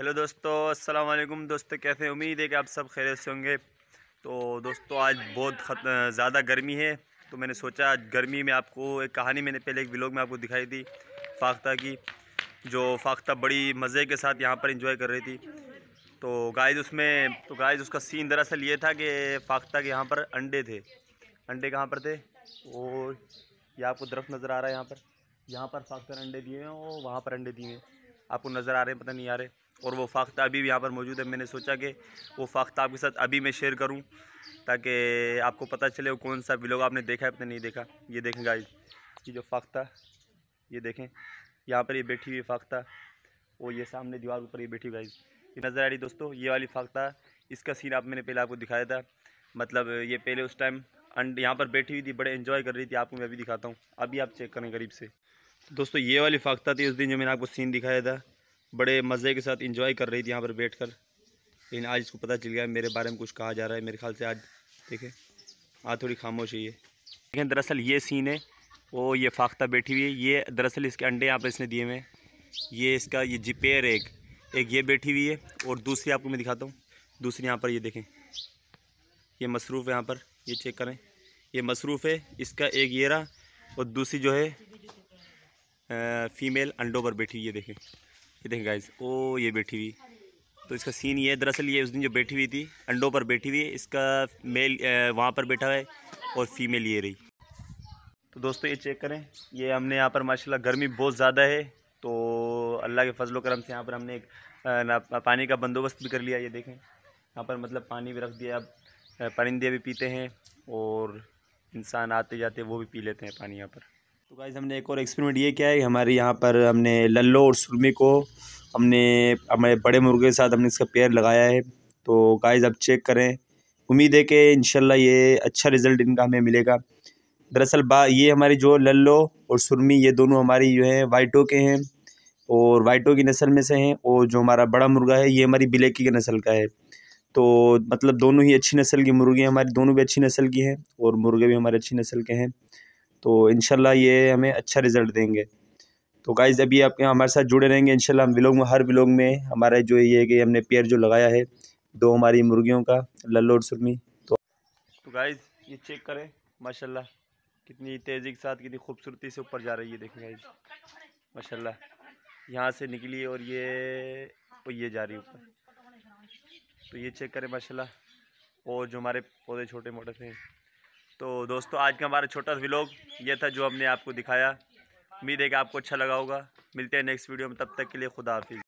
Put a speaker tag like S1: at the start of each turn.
S1: hello दोस्तों अस्सलाम वालेकुम दोस्तों कैसे उम्मीद है कि आप सब खैर से होंगे तो दोस्तों आज बहुत ज़्यादा गर्मी है तो मैंने सोचा आज गर्मी में आपको एक कहानी मैंने पहले एक ब्लॉग में आपको दिखाई थी फाख्ता की जो फाख्ता बड़ी मज़े के साथ यहाँ पर इंजॉय कर रही थी तो गायज उसमें तो गायज उसका सीन दरअसल ये था कि फाख्ता के यहाँ पर अंडे थे अंडे कहाँ पर थे और ये आपको दरख्त नज़र आ रहा है यहाँ पर यहाँ पर फाख्ता अंडे दिए हैं और वहाँ पर अंडे दिए हैं आपको नज़र आ रहे हैं पता नहीं आ रहे और वो फ़ाख्ता अभी भी यहाँ पर मौजूद है मैंने सोचा कि वो फ़ाख्ता आपके साथ अभी मैं शेयर करूँ ताकि आपको पता चले वो कौन सा ब्लॉग आपने देखा है आपने नहीं देखा ये देखें गाइज ये जो फ़ाख्ता ये देखें यहाँ पर ये बैठी हुई फ़ाख्ता और ये सामने दीवार ऊपर ये बैठी गाइज ये नज़र आ रही दोस्तों ये वाली फ़ाख्ता इसका सीन आप मैंने पहले आपको दिखाया था मतलब ये पहले उस टाइम अंड यहाँ पर बैठी हुई थी बड़े इन्जॉय कर रही थी आपको मैं अभी दिखाता हूँ अभी आप चेक करें करीब से दोस्तों ये वाली फ़ाख्ता थी उस दिन जो मैंने आपको सीन दिखाया था बड़े मज़े के साथ इंजॉय कर रही थी यहाँ पर बैठ कर लेकिन आज इसको पता चल गया मेरे बारे में कुछ कहा जा रहा है मेरे ख्याल से आज देखें आज थोड़ी खामोश है ये लेकिन दरअसल ये सीन है वो ये फाख्ता बैठी हुई है ये दरअसल इसके अंडे यहाँ पर इसने दिए हुए हैं ये इसका ये जिपेयर एक एक ये बैठी हुई है और दूसरी आपको मैं दिखाता हूँ दूसरी यहाँ पर ये देखें ये मसरूफ़ है यहाँ पर ये चेक करें ये मसरूफ़ है इसका एक येरा और दूसरी जो है आ, फीमेल अंडों पर बैठी हुई ये देखें ये देखें गाइज ओ ये बैठी हुई तो इसका सीन ये है दरअसल ये उस दिन जो बैठी हुई थी अंडों पर बैठी हुई है इसका मेल वहाँ पर बैठा है और फीमेल ये रही तो दोस्तों ये चेक करें ये हमने यहाँ पर माशाल्लाह गर्मी बहुत ज़्यादा है तो अल्लाह के फजलो करम से यहाँ पर हमने एक पानी का बंदोबस्त भी कर लिया ये देखें यहाँ पर मतलब पानी भी रख दिया अब परिंदे भी पीते हैं और इंसान आते जाते वो भी पी लेते हैं पानी यहाँ पर गाइस हमने एक और एक्सपेरिमेंट ये किया है हमारे यहाँ पर हमने लल्लो और सुरमी को हमने हमारे बड़े मुर्गे के साथ हमने इसका पेयर लगाया है तो गाइस अब चेक करें उम्मीद है कि इन ये अच्छा रिज़ल्ट इनका हमें मिलेगा दरअसल बा ये हमारी जो लल्लो और सुरमी ये दोनों हमारी जो है वाइटों के हैं और वाइटों की नस्ल में से हैं और जो हमारा बड़ा मुर्गा है ये हमारी बिलेकी की नस्ल का है तो मतलब दोनों ही अच्छी नस्ल की मुर्गी हमारी दोनों भी अच्छी नस्ल की हैं और मुर्गे भी हमारे अच्छी नस्ल के हैं तो इन ये हमें अच्छा रिज़ल्ट देंगे तो गाइज़ अभी आप हमारे साथ जुड़े रहेंगे इन हम व्लॉग में हर व्लॉग में हमारा जो ये है कि हमने पेयर जो लगाया है दो हमारी मुर्गियों का लल्लो और सुरमी तो तो गाइज़ ये चेक करें माशाल्लाह कितनी तेज़ी के साथ कितनी खूबसूरती से ऊपर जा रही है देखें गाइज माशाल्लाह यहाँ से निकली और ये और ये जा रही है ऊपर तो ये चेक करें माशा और जो हमारे पौधे छोटे मोटे थे तो दोस्तों आज का हमारा छोटा सा व्लॉग ये था जो हमने आपको दिखाया उम्मीद है कि आपको अच्छा लगा होगा मिलते हैं नेक्स्ट वीडियो में तब तक के लिए खुदा हाफिज़